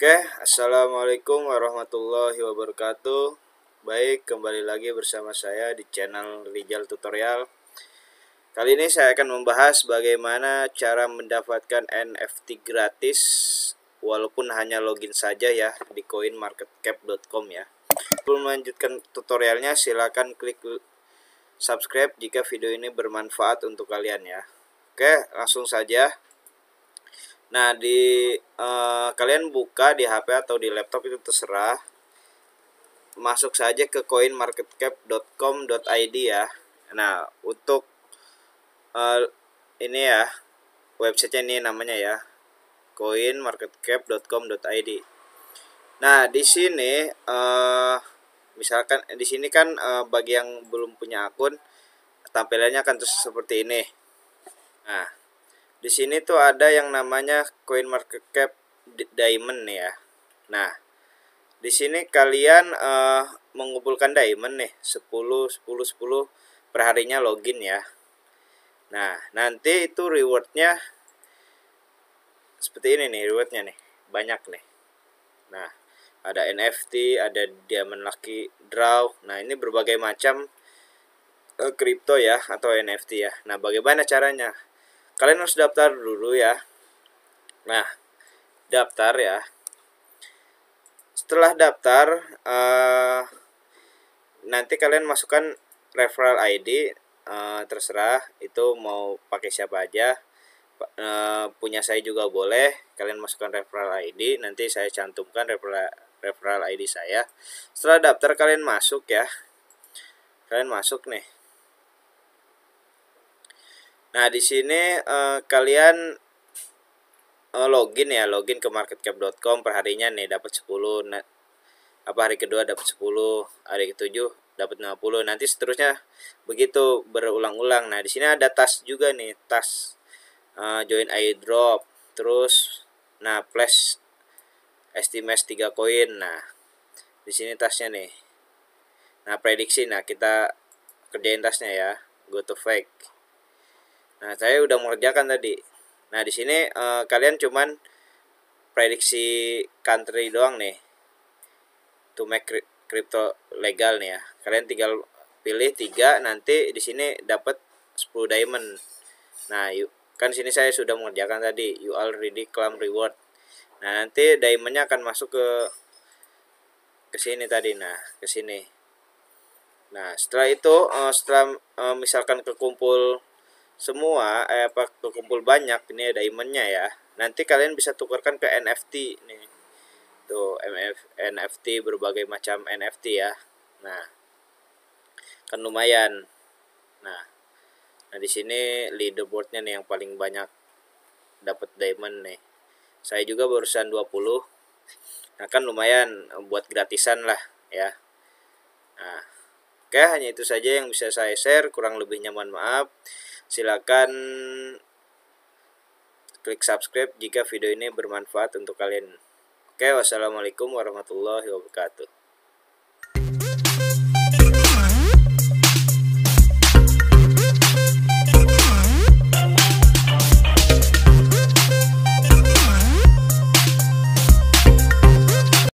Oke, Assalamualaikum warahmatullahi wabarakatuh Baik, kembali lagi bersama saya di channel Rijal Tutorial Kali ini saya akan membahas bagaimana cara mendapatkan NFT gratis Walaupun hanya login saja ya di coinmarketcap.com ya Sebelum melanjutkan tutorialnya silahkan klik subscribe jika video ini bermanfaat untuk kalian ya Oke, langsung saja Nah, di uh, kalian buka di HP atau di laptop itu terserah. Masuk saja ke coinmarketcap.com.id ya. Nah, untuk uh, ini ya, websitenya ini namanya ya, coinmarketcap.com.id. Nah, di sini uh, misalkan di sini kan uh, bagi yang belum punya akun tampilannya akan terus seperti ini. Nah, di sini tuh ada yang namanya coin market cap diamond ya. Nah, di sini kalian uh, mengumpulkan diamond nih 10 10 10 perharinya login ya. Nah, nanti itu rewardnya seperti ini nih rewardnya nih banyak nih. Nah, ada NFT, ada diamond lucky draw. Nah, ini berbagai macam eh, crypto ya atau NFT ya. Nah, bagaimana caranya? kalian harus daftar dulu ya nah daftar ya setelah daftar uh, nanti kalian masukkan referral ID uh, eh, terserah itu mau pakai siapa aja uh, punya saya juga boleh kalian masukkan referral ID nanti saya cantumkan referral referral ID saya setelah daftar kalian masuk ya kalian masuk nih Nah, di sini eh, kalian eh, login ya, login ke marketcap.com per harinya nih dapat 10 nah, apa hari kedua dapat 10, hari ketujuh dapat 50. Nanti seterusnya begitu berulang-ulang. Nah, di sini ada tas juga nih, tas eh, join airdrop. Terus nah, flash estimate 3 koin. Nah, di sini tasnya nih. Nah, prediksi nah kita kerjain tasnya ya. Go to fake. Nah, saya udah mengerjakan tadi. Nah, di sini eh, kalian cuman prediksi country doang nih. To make crypto legal nih ya. Kalian tinggal pilih tiga nanti di sini dapat 10 diamond. Nah, yuk kan sini saya sudah mengerjakan tadi you already claim reward. Nah, nanti diamondnya akan masuk ke ke sini tadi nah, ke sini. Nah, setelah itu eh, setelah eh, misalkan kekumpul semua eh apa kumpul banyak ini ada imannya ya nanti kalian bisa tukarkan ke NFT nih tuh MF, NFT berbagai macam NFT ya nah kan lumayan nah nah di sini leaderboardnya nih yang paling banyak dapat diamond nih saya juga barusan 20 nah kan lumayan buat gratisan lah ya nah oke hanya itu saja yang bisa saya share kurang lebihnya mohon maaf Silakan klik subscribe jika video ini bermanfaat untuk kalian. Oke, wassalamualaikum warahmatullahi wabarakatuh.